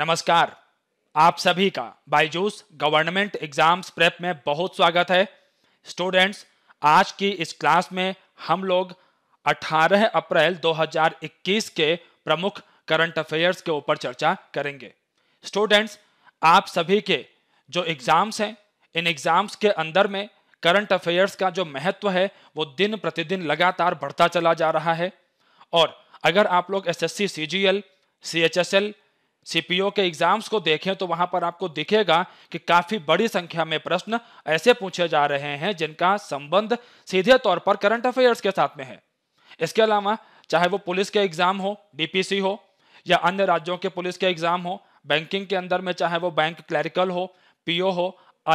नमस्कार आप सभी का बाईजूस गवर्नमेंट एग्जाम्स प्रेप में बहुत स्वागत है स्टूडेंट्स आज की इस क्लास में हम लोग 18 अप्रैल 2021 के प्रमुख करंट अफेयर्स के ऊपर चर्चा करेंगे स्टूडेंट्स आप सभी के जो एग्जाम्स हैं इन एग्जाम्स के अंदर में करंट अफेयर्स का जो महत्व है वो दिन प्रतिदिन लगातार बढ़ता चला जा रहा है और अगर आप लोग S S C C G L C H S L CPO के एग्जाम्स को देखें तो वहां पर आपको दिखेगा कि काफी बड़ी संख्या में प्रश्न ऐसे पूछे जा रहे हैं जिनका संबंध सीधे तौर पर करंट अफेयर्स के साथ में है इसके अलावा चाहे वो पुलिस के एग्जाम हो डीपीसी हो या अन्य राज्यों के पुलिस के एग्जाम हो बैंकिंग के अंदर में चाहे वो बैंक क्लैरिकल हो पीओ हो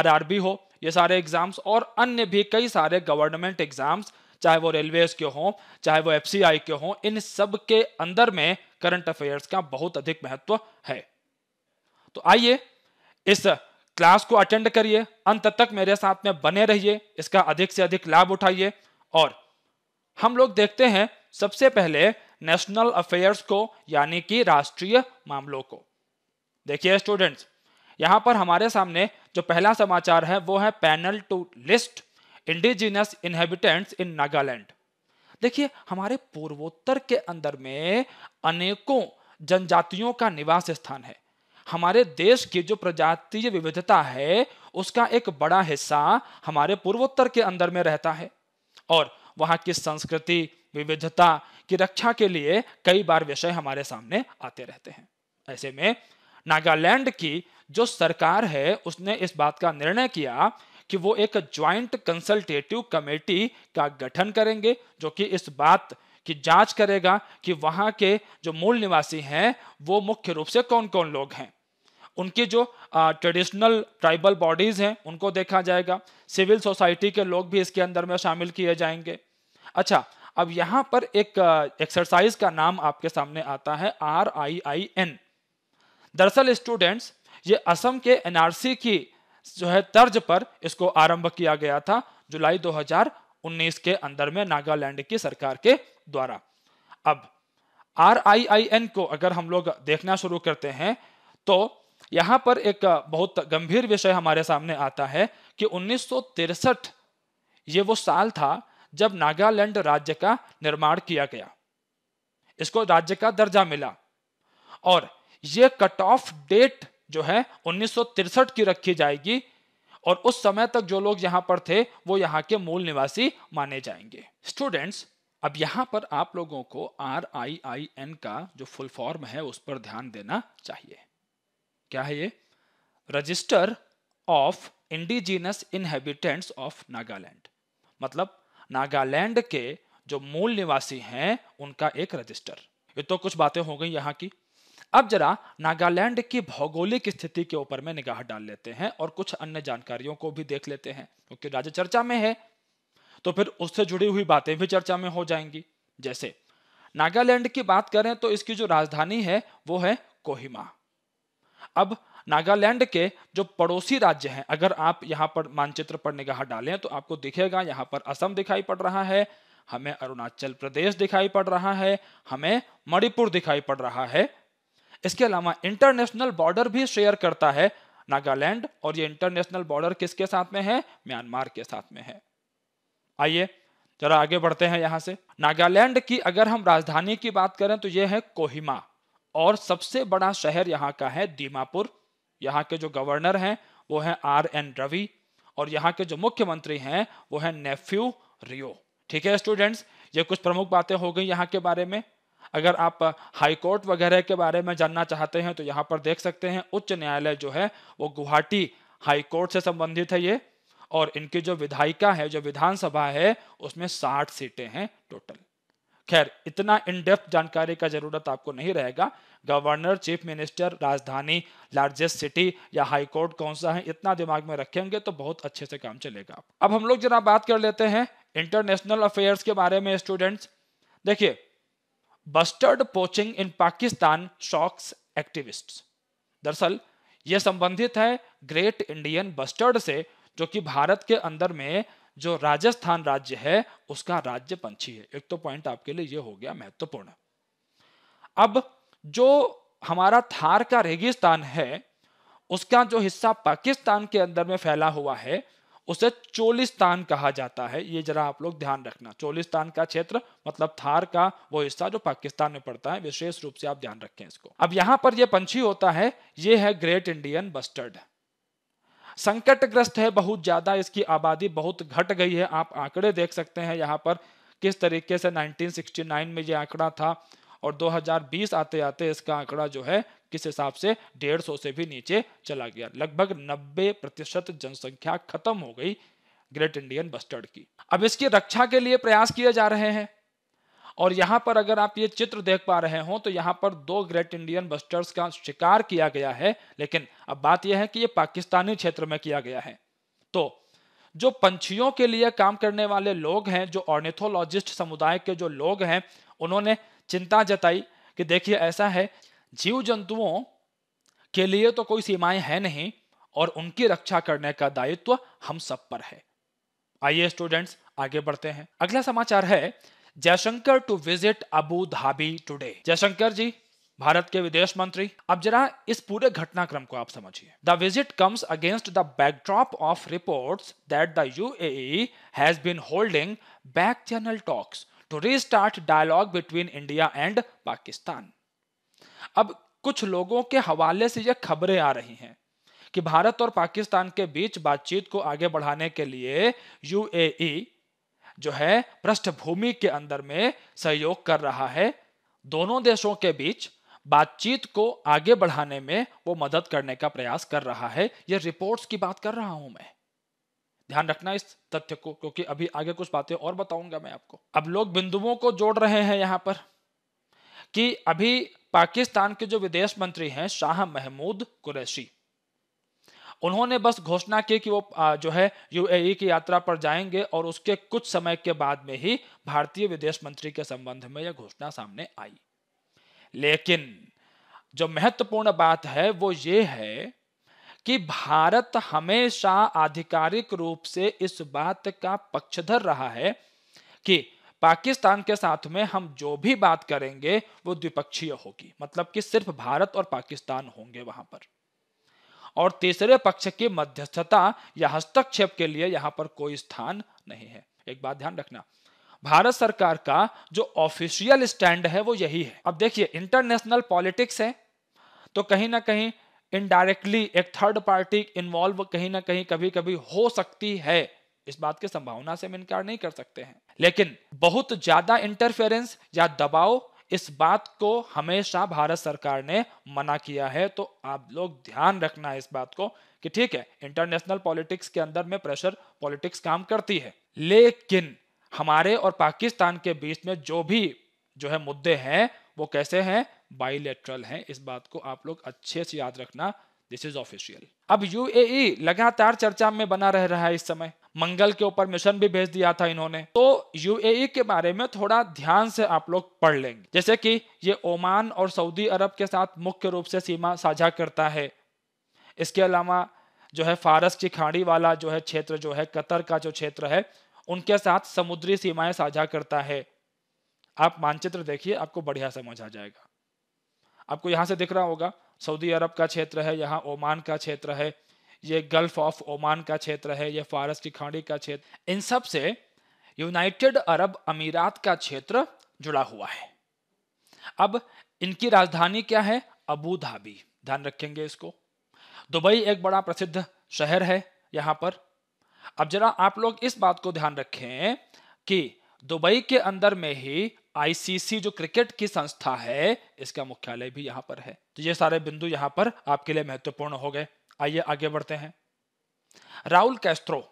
आर हो ये सारे एग्जाम्स और अन्य भी कई सारे गवर्नमेंट एग्जाम्स चाहे वो रेलवेज के हों चाहे वो एफ के हों इन सब के अंदर में करंट अफेयर्स का बहुत अधिक महत्व है तो आइए इस क्लास को अटेंड करिए अंत तक मेरे साथ में बने रहिए इसका अधिक से अधिक लाभ उठाइए और हम लोग देखते हैं सबसे पहले नेशनल अफेयर्स को यानी कि राष्ट्रीय मामलों को देखिए स्टूडेंट्स यहां पर हमारे सामने जो पहला समाचार है वो है panel to list indigenous inhabitants in Nagaland देखिए हमारे पूर्वोत्तर के अंदर में अनेकों जनजातियों का निवास स्थान है हमारे देश की जो प्रजातीय विविधता है उसका एक बड़ा हिस्सा हमारे पूर्वोत्तर के अंदर में रहता है और वहां की संस्कृति विविधता की रक्षा के लिए कई बार विषय हमारे सामने आते रहते हैं ऐसे में नागालैंड की जो सरकार है उसने इस बात का निर्णय किया कि वो एक ज्वाइंट कंसल्टेटिव कमेटी का गठन करेंगे जो कि इस बात की जांच करेगा कि वहां के जो मूल निवासी हैं वो मुख्य रूप से कौन कौन लोग हैं उनकी जो ट्रेडिशनल ट्राइबल बॉडीज हैं उनको देखा जाएगा सिविल सोसाइटी के लोग भी इसके अंदर में शामिल किए जाएंगे अच्छा अब यहां पर एक एक्सरसाइज का नाम आपके सामने आता है आर आई आई एन दरअसल स्टूडेंट्स ये असम के एनआरसी की जो है तर्ज पर इसको आरंभ किया गया था जुलाई 2019 के अंदर में नागालैंड की सरकार के द्वारा अब आर आई आई एन को अगर हम लोग देखना शुरू करते हैं तो यहां पर एक बहुत गंभीर विषय हमारे सामने आता है कि उन्नीस ये वो साल था जब नागालैंड राज्य का निर्माण किया गया इसको राज्य का दर्जा मिला और ये कट ऑफ डेट जो है उन्नीस की रखी जाएगी और उस समय तक जो लोग यहाँ पर थे वो यहाँ के मूल निवासी माने जाएंगे स्टूडेंट्स अब यहाँ पर आप लोगों को आर आई आई एन का जो फुल फॉर्म है उस पर ध्यान देना चाहिए क्या है ये register of indigenous inhabitants of Nagaland मतलब नागालैंड के जो मूल निवासी हैं उनका एक रजिस्टर ये तो कुछ बातें हो गई यहाँ की अब जरा नागालैंड की भौगोलिक स्थिति के ऊपर में निगाह डाल लेते हैं और कुछ अन्य जानकारियों को भी देख लेते हैं क्योंकि राज्य चर्चा में है तो फिर उससे जुड़ी हुई बातें भी चर्चा में हो जाएंगी जैसे नागालैंड की बात करें तो इसकी जो राजधानी है वो है कोहिमा अब नागालैंड के जो पड़ोसी राज्य हैं अगर आप यहाँ पर मानचित्र पर निगाह डालें तो आपको दिखेगा यहाँ पर असम दिखाई पड़ रहा है हमें अरुणाचल प्रदेश दिखाई पड़ रहा है हमें मणिपुर दिखाई पड़ रहा है इसके अलावा इंटरनेशनल बॉर्डर भी शेयर करता है नागालैंड और ये इंटरनेशनल बॉर्डर किसके साथ में है म्यांमार के साथ में है आइए जरा आगे बढ़ते हैं यहां से नागालैंड की अगर हम राजधानी की बात करें तो ये है कोहिमा और सबसे बड़ा शहर यहाँ का है दीमापुर यहाँ के जो गवर्नर हैं वो है आर एन रवि और यहाँ के जो मुख्यमंत्री हैं वो है नेफ्यू रियो ठीक है स्टूडेंट्स ये कुछ प्रमुख बातें हो गई यहाँ के बारे में अगर आप हाई कोर्ट वगैरह के बारे में जानना चाहते हैं तो यहाँ पर देख सकते हैं उच्च न्यायालय जो है वो गुवाहाटी हाई कोर्ट से संबंधित है ये और इनकी जो विधायिका है जो विधानसभा है उसमें साठ सीटें हैं टोटल खैर इतना इन डेप्थ जानकारी का जरूरत आपको नहीं रहेगा गवर्नर चीफ मिनिस्टर राजधानी लार्जेस्ट सिटी या हाई कोर्ट कौन सा है इतना दिमाग में रखेंगे तो बहुत अच्छे से काम चलेगा अब हम लोग जरा बात कर लेते हैं इंटरनेशनल अफेयर्स के बारे में स्टूडेंट्स देखिए bustard poaching in Pakistan shocks activist दरअसल यह संबंधित है ग्रेट इंडियन बस्टर्ड से जो कि भारत के अंदर में जो राजस्थान राज्य है उसका राज्य पंछी है एक तो पॉइंट आपके लिए यह हो गया महत्वपूर्ण अब जो हमारा थार का रेगिस्तान है उसका जो हिस्सा पाकिस्तान के अंदर में फैला हुआ है उसे चोलिस्तान कहा जाता है ये जरा आप लोग ध्यान रखना चोलिस्तान का क्षेत्र मतलब थार का वो हिस्सा जो पाकिस्तान में पड़ता है विशेष रूप से आप ध्यान रखें इसको अब यहाँ पर यह पंछी होता है ये है ग्रेट इंडियन बस्टर्ड संकटग्रस्त है बहुत ज्यादा इसकी आबादी बहुत घट गई है आप आंकड़े देख सकते हैं यहाँ पर किस तरीके से 1969 में ये आंकड़ा था और 2020 आते आते इसका आंकड़ा जो है किस हिसाब से डेढ़ सौ से भी नीचे चला गया लगभग नब्बे प्रतिशत जनसंख्या खत्म हो गई ग्रेट इंडियन बस्टर्ड की अब इसकी रक्षा के लिए प्रयास किए जा रहे हैं और यहाँ पर अगर आप ये चित्र देख पा रहे हो तो यहाँ पर दो ग्रेट इंडियन बस्टर्स का शिकार किया गया है लेकिन अब बात यह है कि ये पाकिस्तानी क्षेत्र में किया गया है तो जो पंछियों के लिए काम करने वाले लोग हैं जो ऑर्निथोलॉजिस्ट समुदाय के जो लोग हैं उन्होंने चिंता जताई कि देखिए ऐसा है जीव जंतुओं के लिए तो कोई सीमाएं हैं नहीं और उनकी रक्षा करने का दायित्व हम सब पर है आइए स्टूडेंट्स आगे बढ़ते हैं अगला समाचार है Jaishankar to visit Abu Dhabi today Jaishankar ji Bharat के विदेश मंत्री अब जरा इस पूरे घटनाक्रम को आप समझिए the visit comes against the backdrop of reports that the UAE has been holding back channel talks to restart dialogue between India and Pakistan अब कुछ लोगों के हवाले से यह खबरें आ रही हैं कि भारत और पाकिस्तान के बीच बातचीत को आगे बढ़ाने के लिए यूएई जो है पृष्ठभूमि के अंदर में सहयोग कर रहा है दोनों देशों के बीच बातचीत को आगे बढ़ाने में वो मदद करने का प्रयास कर रहा है यह रिपोर्ट्स की बात कर रहा हूं मैं ध्यान रखना इस तथ्य को क्योंकि अभी आगे कुछ बातें और बताऊंगा मैं आपको अब लोग बिंदुओं को जोड़ रहे हैं यहां पर कि अभी पाकिस्तान के जो विदेश मंत्री हैं शाह महमूद कुरैशी उन्होंने बस घोषणा की कि वो जो है यूएई की यात्रा पर जाएंगे और उसके कुछ समय के बाद में ही भारतीय विदेश मंत्री के संबंध में यह घोषणा सामने आई लेकिन जो महत्वपूर्ण बात है वो ये है कि भारत हमेशा आधिकारिक रूप से इस बात का पक्षधर रहा है कि पाकिस्तान के साथ में हम जो भी बात करेंगे वो द्विपक्षीय होगी मतलब कि सिर्फ भारत और पाकिस्तान होंगे वहां पर और तीसरे पक्ष की मध्यस्थता या हस्तक्षेप के लिए यहाँ पर कोई स्थान नहीं है एक बात ध्यान रखना भारत सरकार का जो ऑफिशियल स्टैंड है वो यही है अब देखिए इंटरनेशनल पॉलिटिक्स है तो कहीं ना कहीं इनडायरेक्टली एक थर्ड पार्टी इन्वॉल्व कहीं ना कहीं कभी कभी हो सकती है इस बात की संभावना से हम इनकार नहीं कर सकते हैं लेकिन बहुत ज्यादा इंटरफेरेंस या दबाव इस बात को हमेशा भारत सरकार ने मना किया है तो आप लोग ध्यान रखना है इस बात को कि ठीक है इंटरनेशनल पॉलिटिक्स के अंदर में प्रेशर पॉलिटिक्स काम करती है लेकिन हमारे और पाकिस्तान के बीच में जो भी जो है मुद्दे हैं वो कैसे हैं बाइलेटरल हैं इस बात को आप लोग अच्छे से याद रखना दिस इज ऑफिशियल अब यूएई e लगातार चर्चा में बना रह रहा है इस समय मंगल के ऊपर मिशन भी भेज दिया था इन्होंने तो यूएई e के बारे में थोड़ा ध्यान से आप लोग पढ़ लेंगे जैसे कि ये ओमान और सऊदी अरब के साथ मुख्य रूप से सीमा साझा करता है इसके अलावा जो है फारस की खाड़ी वाला जो है क्षेत्र जो है कतर का जो क्षेत्र है उनके साथ समुद्री सीमाएं साझा करता है आप मानचित्र देखिए आपको बढ़िया समझ आ जाएगा आपको यहां से दिख रहा होगा सऊदी अरब का क्षेत्र है यहाँ ओमान का क्षेत्र है ये गल्फ ऑफ ओमान का क्षेत्र है ये फारस की खाड़ी का क्षेत्र इन सब से यूनाइटेड अरब अमीरात का क्षेत्र जुड़ा हुआ है अब इनकी राजधानी क्या है अबू धाबी ध्यान रखेंगे इसको दुबई एक बड़ा प्रसिद्ध शहर है यहाँ पर अब जरा आप लोग इस बात को ध्यान रखें कि दुबई के अंदर में ही आईसीसी जो क्रिकेट की संस्था है इसका मुख्यालय भी यहां पर है तो ये सारे बिंदु यहां पर आपके लिए महत्वपूर्ण हो गए आइए आगे बढ़ते हैं Raul Castro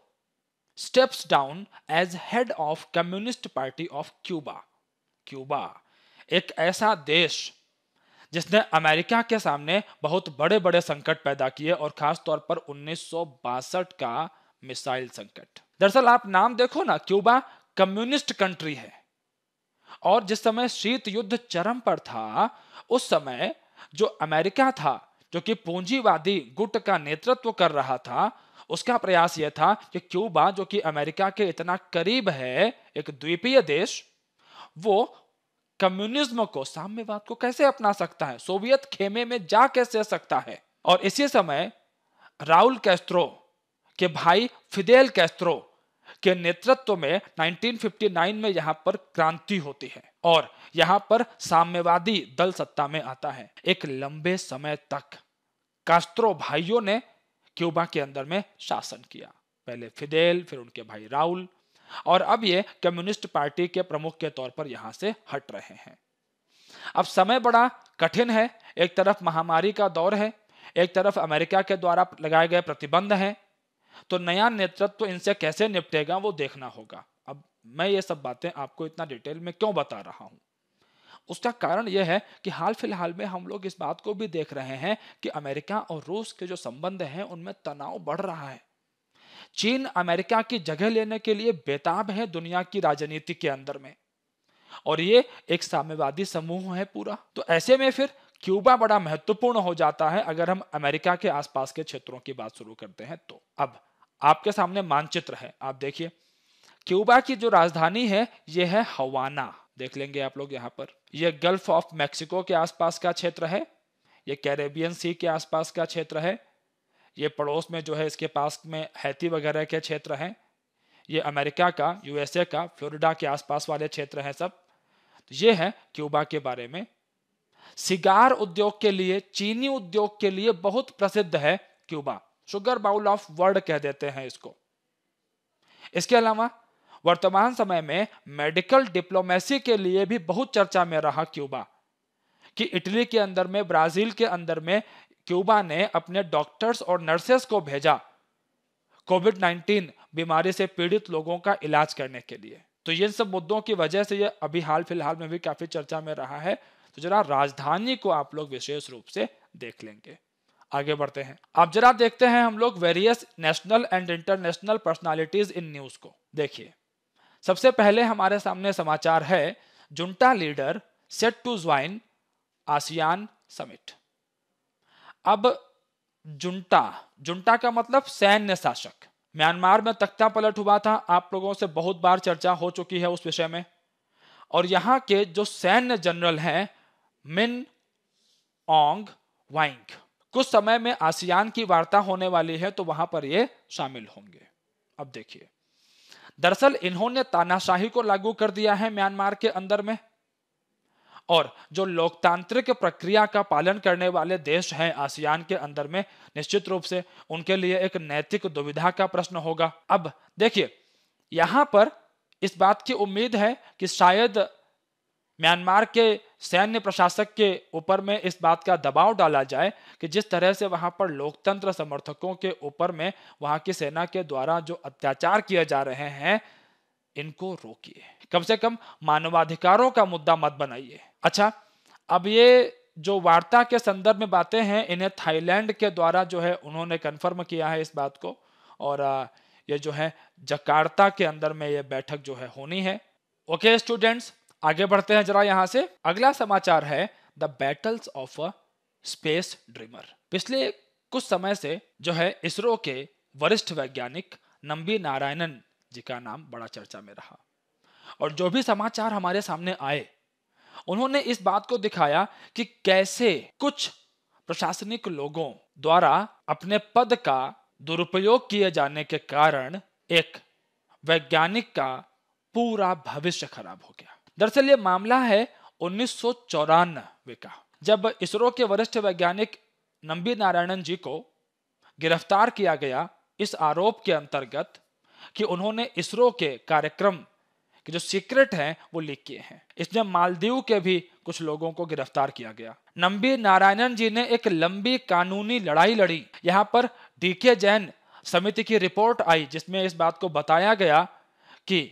steps down as head of Communist Party of Cuba Cuba एक ऐसा देश जिसने अमेरिका के सामने बहुत बड़े बड़े संकट पैदा किए और खास तौर पर उन्नीस का मिसाइल संकट दरअसल आप नाम देखो ना क्यूबा कम्युनिस्ट कंट्री है और जिस समय शीत युद्ध चरम पर था उस समय जो अमेरिका था जो कि पूंजीवादी गुट का नेतृत्व कर रहा था उसका प्रयास यह था कि क्यूबा जो कि अमेरिका के इतना करीब है एक द्वीपीय देश वो कम्युनिज्म को साम्यवाद को कैसे अपना सकता है सोवियत खेमे में जा कैसे सकता है और इसी समय राहुल कैस्त्रो के भाई फिदेल कैस्त्रो के नेतृत्व में 1959 में यहाँ पर क्रांति होती है और यहाँ पर साम्यवादी दल सत्ता में आता है एक लंबे समय तक कास्त्रो भाइयों ने क्यूबा के अंदर में शासन किया पहले फिदेल फिर उनके भाई राउल और अब ये कम्युनिस्ट पार्टी के प्रमुख के तौर पर यहां से हट रहे हैं अब समय बड़ा कठिन है एक तरफ महामारी का दौर है एक तरफ अमेरिका के द्वारा लगाए गए प्रतिबंध हैं तो नया नेतृत्व तो इनसे कैसे निपटेगा वो देखना होगा अब मैं ये सब बातें आपको इतना डिटेल में क्यों बता रहा हूं उसका कारण यह है कि हाल फिलहाल में हम लोग इस बात को भी देख रहे हैं कि अमेरिका और रूस के जो संबंध हैं उनमें तनाव बढ़ रहा है चीन अमेरिका की जगह लेने के लिए बेताब है दुनिया की राजनीति के अंदर में और ये एक साम्यवादी समूह है पूरा तो ऐसे में फिर क्यूबा बड़ा महत्वपूर्ण हो जाता है अगर हम अमेरिका के आसपास के क्षेत्रों की बात शुरू करते हैं तो अब आपके सामने मानचित्र है आप देखिए क्यूबा की जो राजधानी है यह है हवाना देख लेंगे आप लोग यहाँ पर यह गल्फ ऑफ मैक्सिको के आसपास का क्षेत्र है यह कैरेबियन सी के आसपास का क्षेत्र है ये पड़ोस में जो है इसके पास में हैती वगैरह के क्षेत्र है ये अमेरिका का यूएसए का फ्लोरिडा के आसपास वाले क्षेत्र है सब तो ये है क्यूबा के बारे में सिगार उद्योग के लिए चीनी उद्योग के लिए बहुत प्रसिद्ध है Cuba sugar bowl of world कह देते हैं इसको इसके अलावा वर्तमान समय में मेडिकल डिप्लोमेसी के लिए भी बहुत चर्चा में रहा क्यूबा कि इटली के अंदर में ब्राजील के अंदर में क्यूबा ने अपने डॉक्टर्स और नर्सेस को भेजा कोविड 19 बीमारी से पीड़ित लोगों का इलाज करने के लिए तो ये सब मुद्दों की वजह से ये अभी हाल फिलहाल में भी काफी चर्चा में रहा है तो जरा राजधानी को आप लोग विशेष रूप से देख लेंगे आगे बढ़ते हैं अब जरा देखते हैं हम लोग various national and international personalities in news को देखिए सबसे पहले हमारे सामने समाचार है junta leader set to join ASEAN summit अब जुंटा जुंटा का मतलब सैन्य शासक म्यांमार में तख्ता पलट हुआ था आप लोगों से बहुत बार चर्चा हो चुकी है उस विषय में और यहाँ के जो सैन्य जनरल हैं मिन ओंग वाइंग कुछ समय में आसियान की वार्ता होने वाली है तो वहां पर ये शामिल होंगे अब देखिए दरअसल इन्होंने तानाशाही को लागू कर दिया है म्यांमार के अंदर में और जो लोकतांत्रिक प्रक्रिया का पालन करने वाले देश हैं आसियान के अंदर में निश्चित रूप से उनके लिए एक नैतिक दुविधा का प्रश्न होगा अब देखिए यहां पर इस बात की उम्मीद है कि शायद म्यांमार के सैन्य प्रशासक के ऊपर में इस बात का दबाव डाला जाए कि जिस तरह से वहां पर लोकतंत्र समर्थकों के ऊपर में वहां की सेना के द्वारा जो अत्याचार किए जा रहे हैं इनको रोकिए कम से कम मानवाधिकारों का मुद्दा मत बनाइए अच्छा अब ये जो वार्ता के संदर्भ में बातें हैं इन्हें थाईलैंड के द्वारा जो है उन्होंने कन्फर्म किया है इस बात को और ये जो है जकार्ता के अंदर में ये बैठक जो है होनी है ओके स्टूडेंट्स आगे बढ़ते हैं जरा यहाँ से अगला समाचार है the battles of a space dreamer पिछले कुछ समय से जो है इसरो के वरिष्ठ वैज्ञानिक नंबी नारायणन जी का नाम बड़ा चर्चा में रहा और जो भी समाचार हमारे सामने आए उन्होंने इस बात को दिखाया कि कैसे कुछ प्रशासनिक लोगों द्वारा अपने पद का दुरुपयोग किए जाने के कारण एक वैज्ञानिक का पूरा भविष्य खराब हो गया दरअसल ये मामला है उन्नीस का जब इसरो के वरिष्ठ वैज्ञानिक नंबी नारायणन जी को गिरफ्तार किया गया इस आरोप के अंतर्गत कि उन्होंने इसरो के कार्यक्रम के जो सीक्रेट हैं वो लीक किए हैं इसमें मालदीव के भी कुछ लोगों को गिरफ्तार किया गया नंबी नारायणन जी ने एक लंबी कानूनी लड़ाई लड़ी यहाँ पर डीके जैन समिति की रिपोर्ट आई जिसमें इस बात को बताया गया कि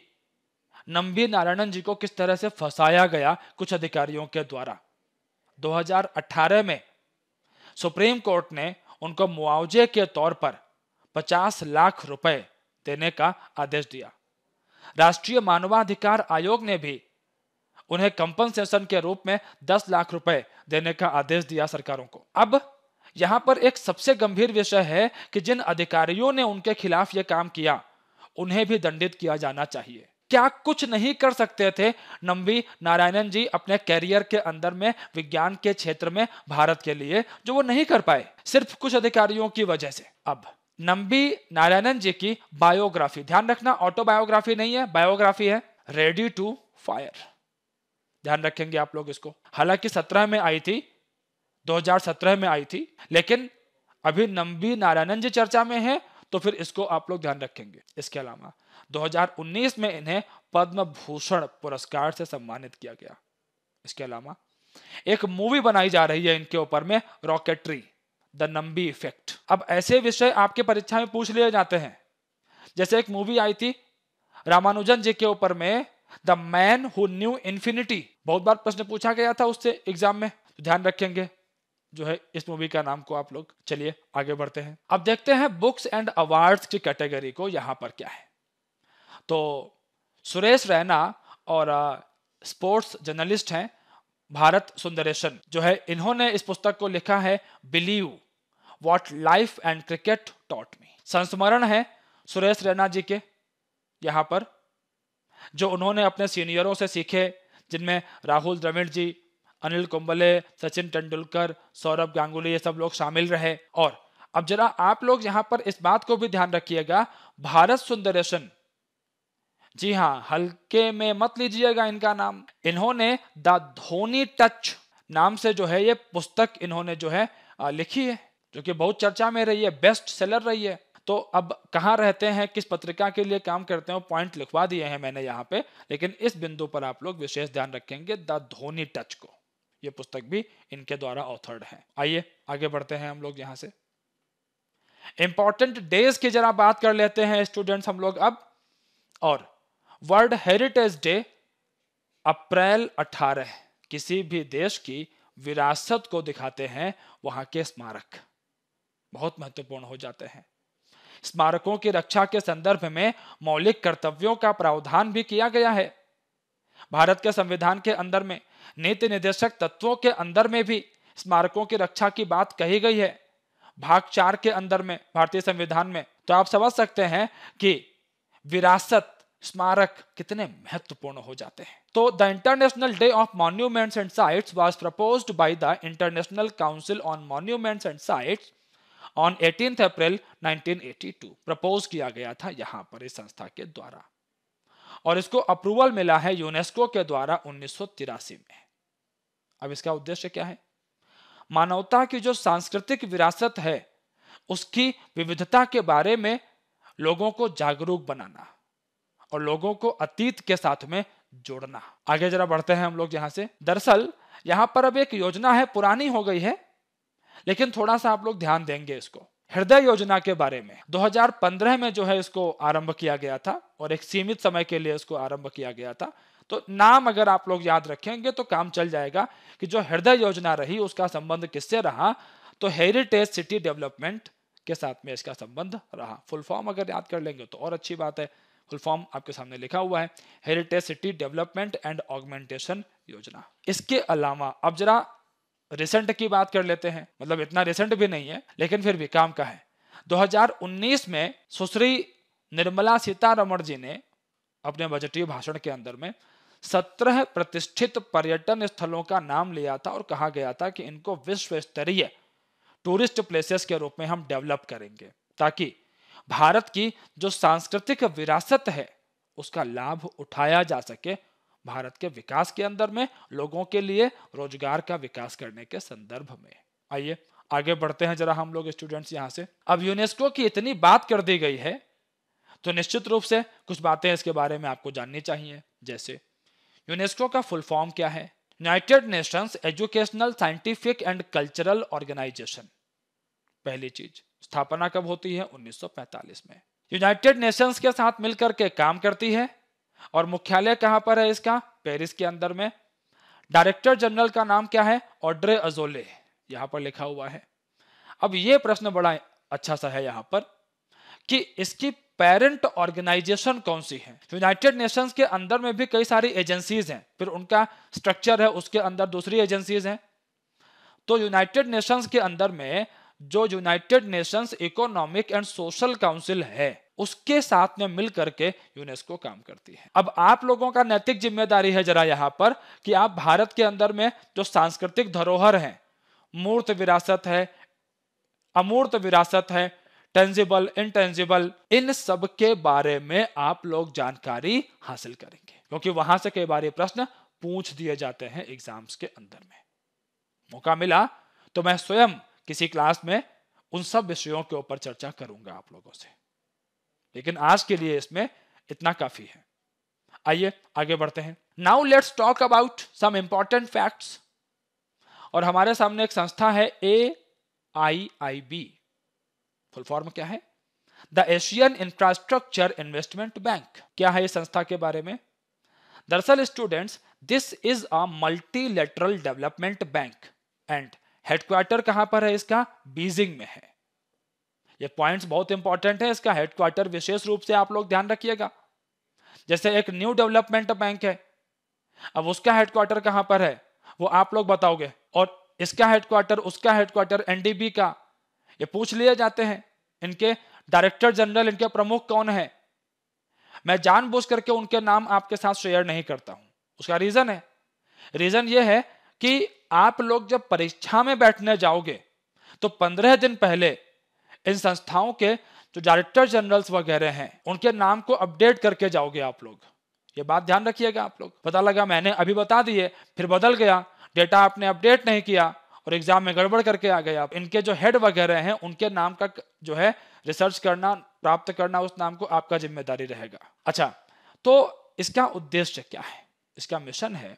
नंबी नारायणन जी को किस तरह से फंसाया गया कुछ अधिकारियों के द्वारा 2018 में सुप्रीम कोर्ट ने उनको मुआवजे के तौर पर 50 लाख रुपए देने का आदेश दिया राष्ट्रीय मानवाधिकार आयोग ने भी उन्हें कंपनसेशन के रूप में 10 लाख रुपए देने का आदेश दिया सरकारों को अब यहां पर एक सबसे गंभीर विषय है कि जिन अधिकारियों ने उनके खिलाफ यह काम किया उन्हें भी दंडित किया जाना चाहिए क्या कुछ नहीं कर सकते थे नम्बी नारायणन जी अपने कैरियर के अंदर में विज्ञान के क्षेत्र में भारत के लिए जो वो नहीं कर पाए सिर्फ कुछ अधिकारियों की वजह से अब नम्बी नारायणन जी की बायोग्राफी ध्यान रखना ऑटोबायोग्राफी नहीं है बायोग्राफी है रेडी टू फायर ध्यान रखेंगे आप लोग इसको हालांकि सत्रह में आई थी 2017 में आई थी लेकिन अभी नम्बी नारायणन जी चर्चा में है तो फिर इसको आप लोग ध्यान रखेंगे इसके अलावा 2019 में इन्हें पद्म भूषण पुरस्कार से सम्मानित किया गया इसके अलावा एक मूवी बनाई जा रही है इनके ऊपर में रॉकेटरी द नंबी इफेक्ट अब ऐसे विषय आपके परीक्षा में पूछ लिए जाते हैं जैसे एक मूवी आई थी रामानुजन जी के ऊपर में the man who knew infinity बहुत बार प्रश्न पूछा गया था उससे एग्जाम में तो ध्यान रखेंगे जो है इस मूवी का नाम को आप लोग चलिए आगे बढ़ते हैं अब देखते हैं बुक्स एंड अवार्ड्स की कैटेगरी को यहाँ पर क्या है तो सुरेश रैना और स्पोर्ट्स जर्नलिस्ट हैं भारत सुंदरेशन जो है इन्होंने इस पुस्तक को लिखा है believe what life and cricket taught me संस्मरण है सुरेश रैना जी के यहाँ पर जो उन्होंने अपने सीनियरों से सीखे जिनमें राहुल द्रविड़ जी अनिल कुंबले सचिन तेंदुलकर सौरभ गांगुली ये सब लोग शामिल रहे और अब जरा आप लोग यहाँ पर इस बात को भी ध्यान रखिएगा भारत सुंदरेशन जी हाँ हल्के में मत लीजिएगा इनका नाम इन्होंने द धोनी टच नाम से जो है ये पुस्तक इन्होंने जो है लिखी है जो कि बहुत चर्चा में रही है बेस्ट सेलर रही है तो अब कहाँ रहते हैं किस पत्रिका के लिए काम करते हैं पॉइंट लिखवा दिए हैं मैंने यहाँ पे लेकिन इस बिंदु पर आप लोग विशेष ध्यान रखेंगे द धोनी टच को ये पुस्तक भी इनके द्वारा ऑथर्ड है आइए आगे बढ़ते हैं हम लोग यहाँ से इंपॉर्टेंट डेज की जरा बात कर लेते हैं स्टूडेंट्स हम लोग अब और वर्ल्ड हेरिटेज डे अप्रैल 18 किसी भी देश की विरासत को दिखाते हैं वहां के स्मारक बहुत महत्वपूर्ण हो जाते हैं स्मारकों की रक्षा के संदर्भ में मौलिक कर्तव्यों का प्रावधान भी किया गया है भारत के संविधान के अंदर में नीति निर्देशक तत्वों के अंदर में भी स्मारकों की रक्षा की बात कही गई है भाग चार के अंदर में भारतीय संविधान में तो आप समझ सकते हैं कि विरासत स्मारक कितने महत्वपूर्ण हो जाते हैं तो the international Day of Monuments and sites was proposed by the International Council on Monuments and Sites on eighteen April 1982 propose किया गया था यहां पर इस संस्था के द्वारा और इसको अप्रूवल मिला है यूनेस्को के द्वारा उन्नीस में अब इसका उद्देश्य क्या है मानवता की जो सांस्कृतिक विरासत है उसकी विविधता के बारे में लोगों को जागरूक बनाना और लोगों को अतीत के साथ में जोड़ना आगे जरा बढ़ते हैं हम लोग यहाँ से दरअसल यहाँ पर अब एक योजना है पुरानी हो गई है लेकिन थोड़ा सा आप लोग ध्यान देंगे इसको हृदय योजना के बारे में 2015 में जो है इसको आरंभ किया गया था और एक सीमित समय के लिए इसको आरंभ किया गया था तो नाम अगर आप लोग याद रखेंगे तो काम चल जाएगा कि जो हृदय योजना रही उसका संबंध किससे रहा तो हेरिटेज सिटी डेवलपमेंट के साथ में इसका संबंध रहा फुल फॉर्म अगर याद कर लेंगे तो और अच्छी बात है फुल फॉर्म आपके सामने लिखा हुआ है heritage city development and augmentation योजना इसके अलावा अब जरा रिसेंट की बात कर लेते हैं मतलब इतना रिसेंट भी नहीं है लेकिन फिर भी काम का है 2019 में सुश्री निर्मला सीतारमण जी ने अपने बजटीय भाषण के अंदर में सत्रह प्रतिष्ठित पर्यटन स्थलों का नाम लिया था और कहा गया था कि इनको विश्व स्तरीय टूरिस्ट प्लेसेस के रूप में हम डेवलप करेंगे ताकि भारत की जो सांस्कृतिक विरासत है उसका लाभ उठाया जा सके भारत के विकास के अंदर में लोगों के लिए रोजगार का विकास करने के संदर्भ में आइए आगे बढ़ते हैं जरा हम लोग स्टूडेंट्स यहाँ से अब यूनेस्को की इतनी बात कर दी गई है तो निश्चित रूप से कुछ बातें इसके बारे में आपको जाननी चाहिए जैसे यूनेस्को का फुल फॉर्म क्या है United Nations Educational Scientific and Cultural Organization पहली चीज स्थापना कब होती है 1945 में यूनाइटेड नेशंस के साथ मिलकर के काम करती है और मुख्यालय कहां पर है इसका पेरिस के अंदर में डायरेक्टर जनरल का नाम क्या है ऑड्रे अजोले यहां पर लिखा हुआ है अब यह प्रश्न बड़ा अच्छा सा है यहां पर कि इसकी पेरेंट ऑर्गेनाइजेशन कौन सी है यूनाइटेड नेशंस के अंदर में भी कई सारी एजेंसीज हैं फिर उनका स्ट्रक्चर है उसके अंदर दूसरी एजेंसीज हैं तो यूनाइटेड नेशंस के अंदर में जो United Nations Economic and Social Council है उसके साथ में मिल करके यूनेस्को काम करती है अब आप लोगों का नैतिक जिम्मेदारी है जरा यहाँ पर कि आप भारत के अंदर में जो सांस्कृतिक धरोहर है मूर्त विरासत है अमूर्त विरासत है टेंजिबल इनटेंजिबल इन सब के बारे में आप लोग जानकारी हासिल करेंगे क्योंकि वहां से कई बार प्रश्न पूछ दिए जाते हैं एग्जाम्स के अंदर में मौका मिला तो मैं स्वयं किसी क्लास में उन सब विषयों के ऊपर चर्चा करूंगा आप लोगों से लेकिन आज के लिए इसमें इतना काफी है आइए आगे बढ़ते हैं now let's talk about some important facts और हमारे सामने एक संस्था है A I I B full form क्या है the Asian Infrastructure Investment Bank क्या है इस संस्था के बारे में दरअसल students this is a multilateral development bank and headquarter कहां पर है इसका बीजिंग में है ये पॉइंट्स बहुत इंपॉर्टेंट है इसका हेडक्वार्टर विशेष रूप से आप लोग ध्यान रखिएगा जैसे एक न्यू डेवलपमेंट बैंक है अब उसका हेडक्वार्टर कहां पर है वो आप लोग बताओगे और इसका हेडक्वार्टर उसका हेडक्वार्टर एनडीबी का ये पूछ लिए जाते हैं इनके डायरेक्टर जनरल इनके प्रमुख कौन है मैं जानबूझ करके उनके नाम आपके साथ शेयर नहीं करता हूं उसका रीजन है रीजन ये है कि आप लोग जब परीक्षा में बैठने जाओगे तो पंद्रह दिन पहले इन संस्थाओं के जो डायरेक्टर जनरल्स वगैरह हैं उनके नाम को अपडेट करके जाओगे आप लोग ये बात ध्यान रखिएगा आप लोग पता लगा मैंने अभी बता दिए फिर बदल गया डेटा आपने अपडेट नहीं किया और एग्जाम में गड़बड़ करके आ गया आप इनके जो हेड वगैरह हैं उनके नाम का जो है रिसर्च करना प्राप्त करना उस नाम को आपका जिम्मेदारी रहेगा अच्छा तो इसका उद्देश्य क्या है इसका मिशन है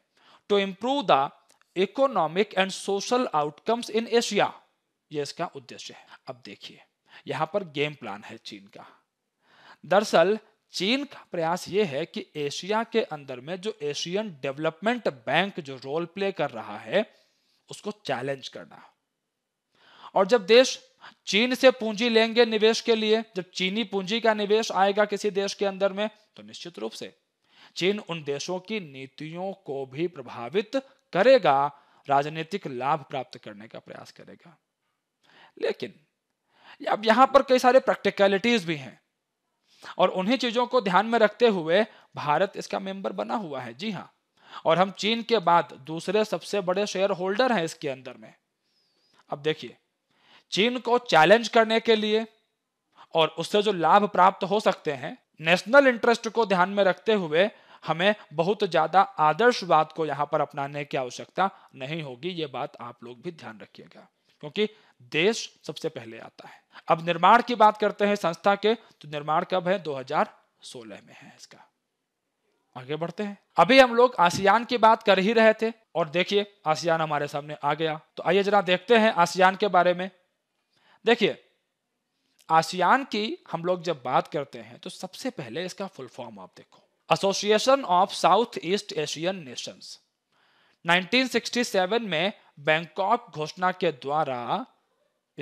to improve the economic and social outcomes in Asia ये इसका उद्देश्य है अब देखिए यहां पर गेम प्लान है चीन का दरअसल चीन का प्रयास ये है कि एशिया के अंदर में जो एशियन डेवलपमेंट बैंक जो रोल प्ले कर रहा है उसको चैलेंज करना और जब देश चीन से पूंजी लेंगे निवेश के लिए जब चीनी पूंजी का निवेश आएगा किसी देश के अंदर में तो निश्चित रूप से चीन उन देशों की नीतियों को भी प्रभावित करेगा राजनीतिक लाभ प्राप्त करने का प्रयास करेगा लेकिन अब यहां पर कई सारे प्रैक्टिकलिटीज भी हैं और उन्हीं चीजों को ध्यान में रखते हुए भारत इसका मेंबर बना हुआ है जी हाँ और हम चीन के बाद दूसरे सबसे बड़े शेयर होल्डर हैं इसके अंदर में अब देखिए चीन को चैलेंज करने के लिए और उससे जो लाभ प्राप्त हो सकते हैं नेशनल इंटरेस्ट को ध्यान में रखते हुए हमें बहुत ज्यादा आदर्शवाद को यहाँ पर अपनाने की आवश्यकता नहीं होगी ये बात आप लोग भी ध्यान रखिएगा क्योंकि देश सबसे पहले आता है अब निर्माण की बात करते हैं संस्था के तो निर्माण कब है 2016 में है इसका आगे बढ़ते हैं अभी हम लोग आसियान की बात कर ही रहे थे और देखिए आसियान हमारे सामने आ गया तो आइए जरा देखते हैं आसियान के बारे में देखिए आसियान की हम लोग जब बात करते हैं तो सबसे पहले इसका फुल फॉर्म आप देखो association of south east Asian nations 1967 में बैंकॉक घोषणा के द्वारा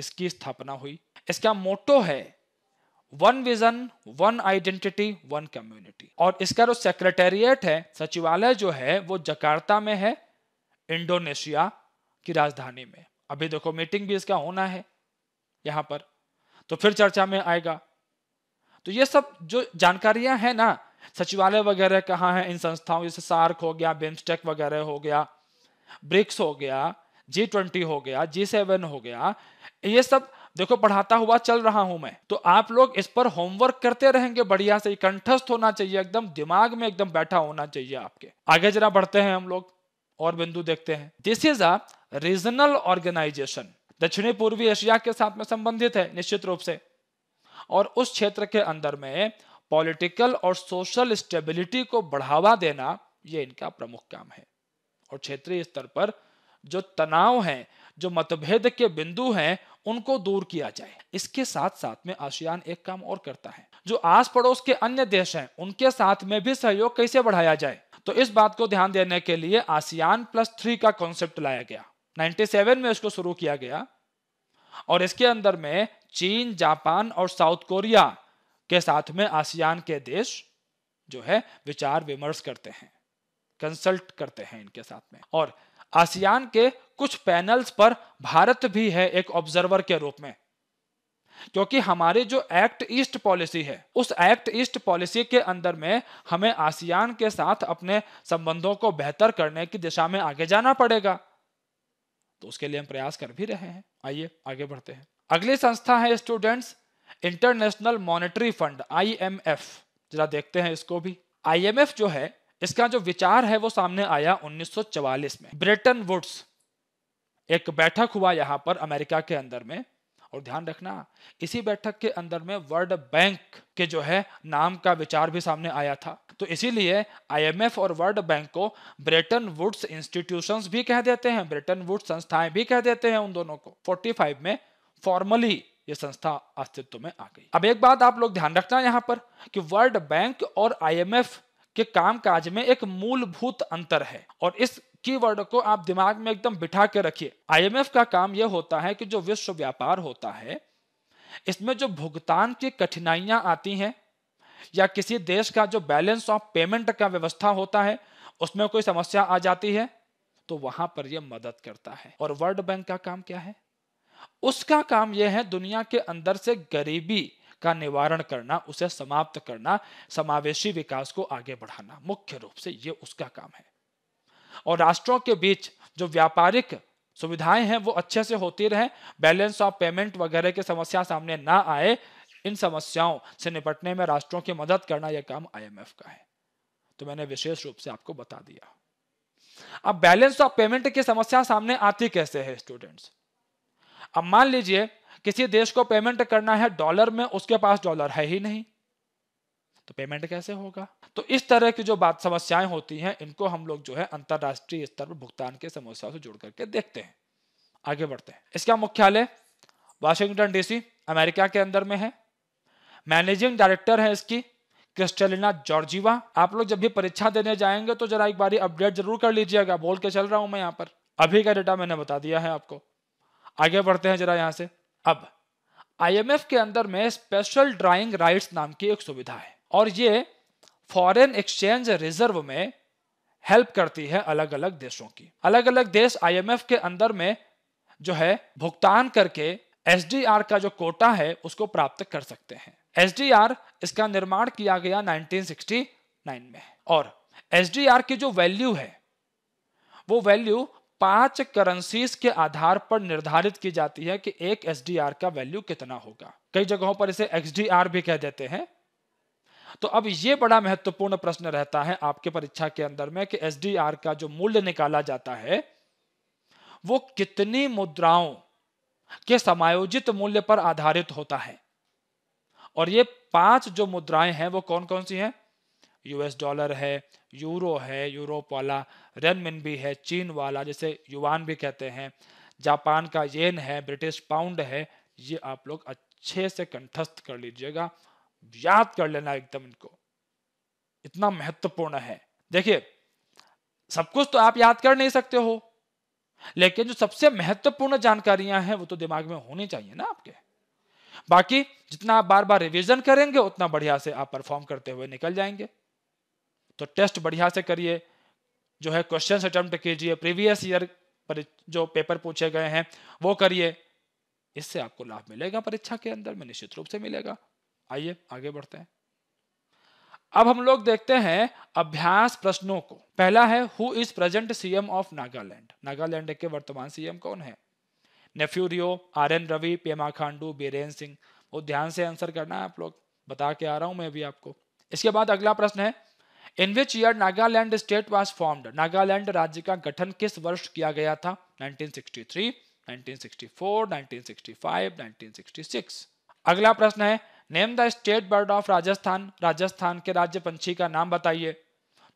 इसकी स्थापना हुई इसका मोटो है one vision one identity one community और इसका जो सेक्रेटेरिएट है सचिवालय जो है वो जकार्ता में है इंडोनेशिया की राजधानी में अभी देखो मीटिंग भी इसका होना है यहां पर तो फिर चर्चा में आएगा तो ये सब जो जानकारियां हैं ना सचिवालय वगैरह कहाँ है इन संस्थाओं जैसे सार्क हो गया बेम्स्टेक वगैरह हो गया ब्रिक्स हो गया जी ट्वेंटी हो गया जी सेवन हो गया ये सब देखो पढ़ाता हुआ चल रहा हूं मैं तो आप लोग इस पर होमवर्क करते रहेंगे बढ़िया से कंठस्थ होना चाहिए एकदम दिमाग में एकदम बैठा होना चाहिए आपके आगे जरा बढ़ते हैं हम लोग और बिंदु देखते हैं this is a regional organisation दक्षिणी पूर्वी एशिया के साथ में संबंधित है निश्चित रूप से और उस क्षेत्र के अंदर में पॉलिटिकल और सोशल स्टेबिलिटी को बढ़ावा देना ये इनका प्रमुख काम है और क्षेत्रीय स्तर पर जो तनाव है जो मतभेद के बिंदु हैं उनको दूर किया जाए इसके साथ साथ में आसियान एक काम और करता है जो आस पड़ोस के अन्य देश हैं उनके साथ में भी सहयोग कैसे बढ़ाया जाए तो इस बात को ध्यान देने के लिए आसियान प्लस थ्री का कॉन्सेप्ट लाया गया 97 में इसको शुरू किया गया और इसके अंदर में चीन जापान और साउथ कोरिया के साथ में आसियान के देश जो है विचार विमर्श करते हैं कंसल्ट करते हैं इनके साथ में और आसियान के कुछ पैनल्स पर भारत भी है एक ऑब्जर्वर के रूप में क्योंकि हमारी जो एक्ट ईस्ट पॉलिसी है उस एक्ट ईस्ट पॉलिसी के अंदर में हमें आसियान के साथ अपने संबंधों को बेहतर करने की दिशा में आगे जाना पड़ेगा तो उसके लिए हम प्रयास कर भी रहे हैं आइए आगे बढ़ते हैं अगली संस्था है students international monetary fund IMF जरा देखते हैं इसको भी आईएमएफ जो है इसका जो विचार है वो सामने आया 1944 में ब्रिटेन वुड्स एक बैठक हुआ यहां पर अमेरिका के अंदर में और ध्यान रखना इसी बैठक के अंदर में वर्ल्ड बैंक के जो है नाम का विचार भी सामने आया था तो इसीलिए आईएमएफ और वर्ल्ड बैंक को ब्रिटेन वुड्स इंस्टीट्यूशंस भी कह देते हैं ब्रिटेन वुड्स संस्थाएं भी कह देते हैं उन दोनों को 45 में फॉर्मली ये संस्था अस्तित्व में आ गई अब एक बात आप लोग ध्यान रखना यहाँ पर कि वर्ल्ड बैंक और आईएमएफ के कामकाज में एक मूलभूत अंतर है और इस कीवर्ड को आप दिमाग में एकदम बिठा के रखिए आईएमएफ का काम यह होता है कि जो विश्व व्यापार होता है इसमें जो भुगतान की कठिनाइयां आती हैं या किसी देश का जो बैलेंस ऑफ पेमेंट का व्यवस्था होता है उसमें कोई समस्या आ जाती है तो वहां पर यह मदद करता है और वर्ल्ड बैंक का काम क्या है उसका काम यह है दुनिया के अंदर से गरीबी का निवारण करना उसे समाप्त करना समावेशी विकास को आगे बढ़ाना मुख्य रूप से ये उसका काम है और राष्ट्रों के बीच जो व्यापारिक सुविधाएं हैं वो अच्छे से होती रहे बैलेंस ऑफ पेमेंट वगैरह की समस्या सामने ना आए इन समस्याओं से निपटने में राष्ट्रों की मदद करना यह काम आईएमएफ का है तो मैंने विशेष रूप से आपको बता दिया अब बैलेंस ऑफ पेमेंट की समस्या सामने आती कैसे है स्टूडेंट्स अब मान लीजिए किसी देश को पेमेंट करना है डॉलर में उसके पास डॉलर है ही नहीं तो पेमेंट कैसे होगा तो इस तरह की जो बात समस्याएं होती हैं इनको हम लोग जो है अंतरराष्ट्रीय स्तर पर भुगतान की समस्याओं से जुड़ करके देखते हैं आगे बढ़ते हैं इसका मुख्यालय वाशिंगटन डीसी अमेरिका के अंदर में है मैनेजिंग डायरेक्टर है इसकी क्रिस्टलिना जॉर्जीवा आप लोग जब भी परीक्षा देने जाएंगे तो जरा एक बार अपडेट जरूर कर लीजिएगा बोल के चल रहा हूं मैं यहाँ पर अभी का डेटा मैंने बता दिया है आपको आगे बढ़ते हैं जरा यहां से अब आईएमएफ के अंदर में स्पेशल ड्राइंग राइट्स नाम की एक सुविधा है और ये फॉरेन एक्सचेंज रिजर्व में हेल्प करती है अलग अलग देशों की अलग अलग देश आईएमएफ के अंदर में जो है भुगतान करके एसडीआर का जो कोटा है उसको प्राप्त कर सकते हैं एसडीआर इसका निर्माण किया गया 1969 में और एसडीआर की जो वैल्यू है वो वैल्यू पांच करेंसीज के आधार पर निर्धारित की जाती है कि एक एस का वैल्यू कितना होगा कई जगहों पर इसे एक्स भी कह देते हैं तो अब यह बड़ा महत्वपूर्ण प्रश्न रहता है आपके परीक्षा के अंदर में कि एस का जो मूल्य निकाला जाता है वो कितनी मुद्राओं के समायोजित मूल्य पर आधारित होता है और ये पांच जो मुद्राएं हैं वो कौन कौन सी हैं यूएस डॉलर है यूरो है यूरोप वाला रनमिन भी है चीन वाला जैसे युवान भी कहते हैं जापान का येन है ब्रिटिश पाउंड है ये आप लोग अच्छे से कंठस्थ कर लीजिएगा याद कर लेना एकदम इनको इतना महत्वपूर्ण है देखिए सब कुछ तो आप याद कर नहीं सकते हो लेकिन जो सबसे महत्वपूर्ण जानकारियां हैं वो तो दिमाग में होनी चाहिए ना आपके बाकी जितना आप बार बार रिवीजन करेंगे उतना बढ़िया से आप परफॉर्म करते हुए निकल जाएंगे तो टेस्ट बढ़िया से करिए जो है क्वेश्चन अटेम्प्ट कीजिए प्रीवियस ईयर पर जो पेपर पूछे गए हैं वो करिए इससे आपको लाभ मिलेगा परीक्षा के अंदर में निश्चित रूप से मिलेगा आइए आगे बढ़ते हैं अब हम लोग देखते हैं अभ्यास प्रश्नों को पहला है who is present CM of Nagaland Nagaland के वर्तमान सीएम कौन है नेफ्यूरियो आर एन रवि पेमा खांडू बीरेन सिंह वो ध्यान से आंसर करना है आप लोग बता के आ रहा हूं मैं भी आपको इसके बाद अगला प्रश्न है in which year Nagaland state was formed Nagaland राज्य का गठन किस वर्ष किया गया था 1963, 1964, 1965, 1966। अगला प्रश्न है name the state bird of Rajasthan Rajasthan के राज्य पंछी का नाम बताइए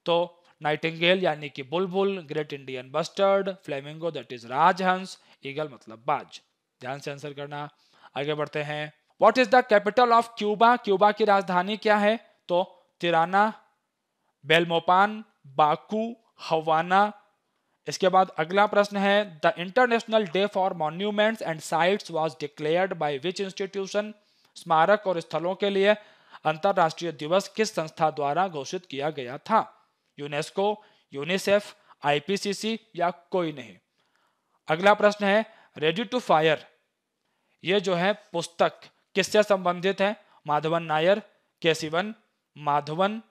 तो नाइटिंगेल यानी कि बुलबुल great Indian bustard flamingo that is राजहंस ईगल मतलब बाज ध्यान से आंसर करना आगे बढ़ते हैं what is the capital of Cuba Cuba की राजधानी क्या है तो तिराना बेलमोपान बाकू हवाना इसके बाद अगला प्रश्न है the international day for monuments and sites was declared by which institution स्मारक और स्थलों के लिए अंतरराष्ट्रीय दिवस किस संस्था द्वारा घोषित किया गया था यूनेस्को यूनिसेफ आईपीसीसी या कोई नहीं अगला प्रश्न है रेडी टू फायर ये जो है पुस्तक किससे संबंधित है माधवन नायर केसीवन माधवन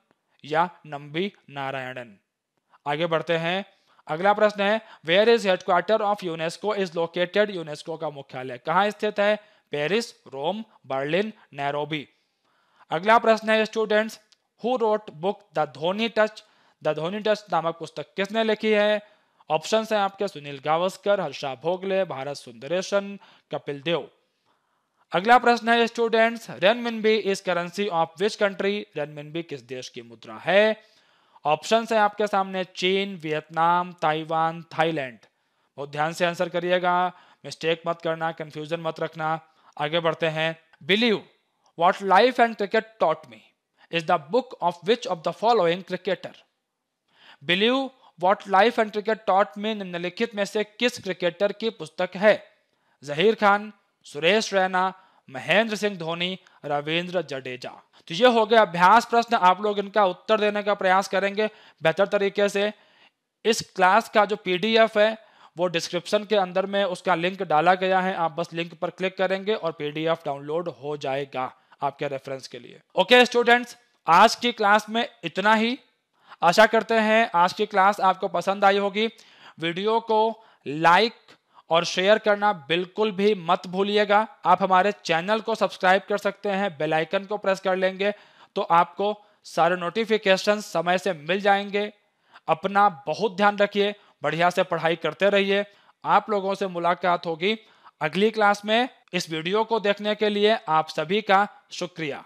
या नंबी नारायणन आगे बढ़ते हैं अगला प्रश्न है where is headquarter of UNESCO is located UNESCO का मुख्यालय कहाँ स्थित है पेरिस रोम बर्लिन नैरोबी अगला प्रश्न है students who wrote book the Dhoni touch the Dhoni touch नामक पुस्तक किसने लिखी है ऑप्शन है आपके सुनील गावस्कर हर्षा भोगले भारत सुंदरेशन कपिल देव अगला प्रश्न है students renminbi is currency of which country renminbi किस देश की मुद्रा है ऑप्शन है आपके सामने चीन वियतनाम ताइवान थाईलैंड बहुत ध्यान से आंसर करिएगा मिस्टेक मत करना कंफ्यूजन मत रखना आगे बढ़ते हैं believe what life and cricket taught me is the book of which of the following cricketer believe what life and cricket taught me निम्नलिखित में से किस क्रिकेटर की पुस्तक है जहीर खान सुरेश रैना महेंद्र सिंह धोनी रविंद्र जडेजा तो ये हो गया अभ्यास प्रश्न आप लोग इनका उत्तर देने का प्रयास करेंगे बेहतर तरीके से इस क्लास का जो पीडीएफ है वो डिस्क्रिप्शन के अंदर में उसका लिंक डाला गया है आप बस लिंक पर क्लिक करेंगे और पीडीएफ डाउनलोड हो जाएगा आपके रेफरेंस के लिए ओके okay, स्टूडेंट्स आज की क्लास में इतना ही आशा करते हैं आज की क्लास आपको पसंद आई होगी वीडियो को लाइक और शेयर करना बिल्कुल भी मत भूलिएगा आप हमारे चैनल को सब्सक्राइब कर सकते हैं बेल आइकन को प्रेस कर लेंगे तो आपको सारे नोटिफिकेशन समय से मिल जाएंगे अपना बहुत ध्यान रखिए बढ़िया से पढ़ाई करते रहिए आप लोगों से मुलाकात होगी अगली क्लास में इस वीडियो को देखने के लिए आप सभी का शुक्रिया